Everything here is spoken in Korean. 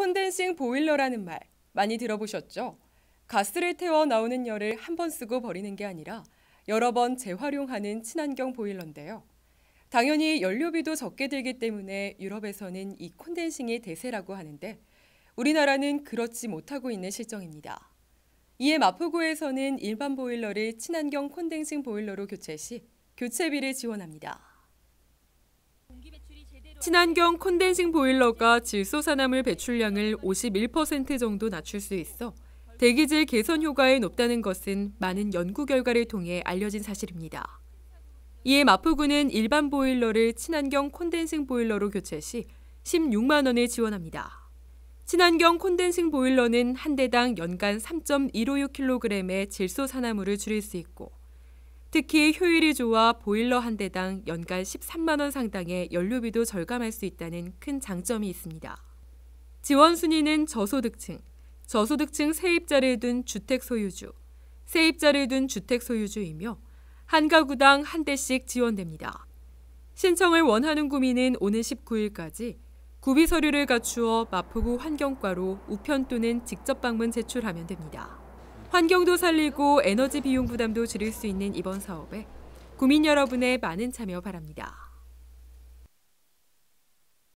콘덴싱 보일러라는 말 많이 들어보셨죠? 가스를 태워 나오는 열을 한 번 쓰고 버리는 게 아니라 여러 번 재활용하는 친환경 보일러인데요. 당연히 연료비도 적게 들기 때문에 유럽에서는 이 콘덴싱이 대세라고 하는데 우리나라는 그렇지 못하고 있는 실정입니다. 이에 마포구에서는 일반 보일러를 친환경 콘덴싱 보일러로 교체 시 교체비를 지원합니다. 친환경 콘덴싱 보일러가 질소산화물 배출량을 51% 정도 낮출 수 있어 대기질 개선 효과에 높다는 것은 많은 연구 결과를 통해 알려진 사실입니다. 이에 마포구는 일반 보일러를 친환경 콘덴싱 보일러로 교체 시 16만 원을 지원합니다. 친환경 콘덴싱 보일러는 한 대당 연간 3.156kg의 질소산화물을 줄일 수 있고 특히 효율이 좋아 보일러 한 대당 연간 13만 원 상당의 연료비도 절감할 수 있다는 큰 장점이 있습니다. 지원 순위는 저소득층, 저소득층 세입자를 둔 주택 소유주, 세입자를 둔 주택 소유주이며 한 가구당 한 대씩 지원됩니다. 신청을 원하는 구민은 오는 19일까지 구비 서류를 갖추어 마포구 환경과로 우편 또는 직접 방문 제출하면 됩니다. 환경도 살리고 에너지 비용 부담도 줄일 수 있는 이번 사업에 구민 여러분의 많은 참여 바랍니다.